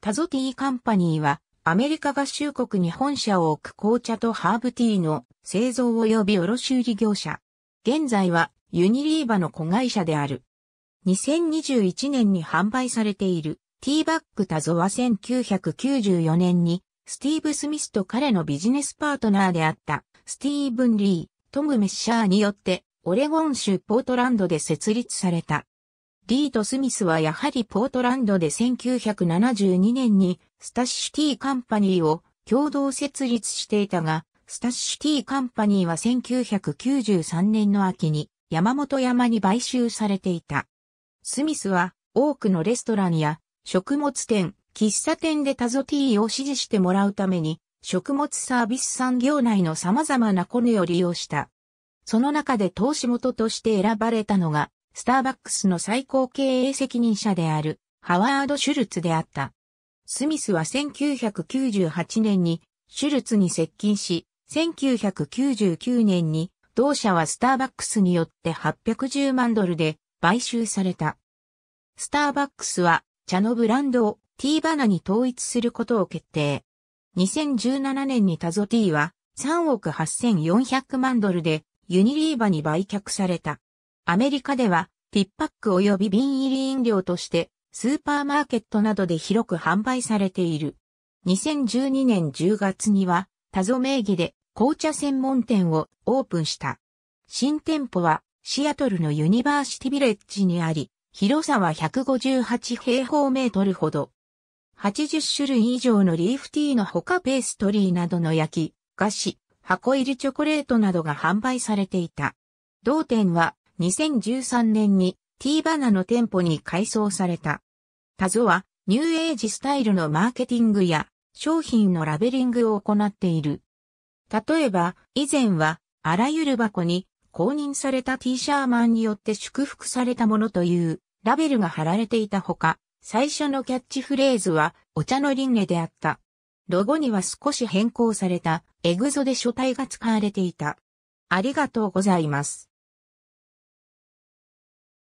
タゾティーカンパニーはアメリカ合衆国に本社を置く紅茶とハーブティーの製造及び卸売業者。現在はユニリーバの子会社である。2021年に販売されているティーバッグタゾは1994年にスティーブ・スミスと彼のビジネスパートナーであったスティーブン・リー、トム・メッシャーによってオレゴン州ポートランドで設立された。リート・スミスはやはりポートランドで1972年にスタッシュティーカンパニーを共同設立していたが、スタッシュティーカンパニーは1993年の秋に山本山に買収されていた。スミスは多くのレストランや食物店、喫茶店でタゾティーを支持してもらうために食物サービス産業内の様々なコネを利用した。その中で投資元として選ばれたのがスターバックスの最高経営責任者であるハワード・シュルツであった。スミスは1998年にシュルツに接近し、1999年に同社はスターバックスによって810万ドルで買収された。スターバックスは茶のブランドをティーバナに統一することを決定。2017年にタゾティは3億8400万ドルでユニリーバに売却された。アメリカでは、ティッパック及び瓶入り飲料として、スーパーマーケットなどで広く販売されている。2012年10月には、タゾ名義で紅茶専門店をオープンした。新店舗は、シアトルのユニバーシティビレッジにあり、広さは158平方メートルほど。80種類以上のリーフティーのほかペーストリーなどの焼き、菓子、箱入りチョコレートなどが販売されていた。同店は2013年に T バナの店舗に改装された。タゾはニューエイジスタイルのマーケティングや商品のラベリングを行っている。例えば、以前はあらゆる箱に公認された T シャーマンによって祝福されたものというラベルが貼られていたほか、最初のキャッチフレーズはお茶のリンネであった。ロゴには少し変更されたエグゾで書体が使われていた。ありがとうございます。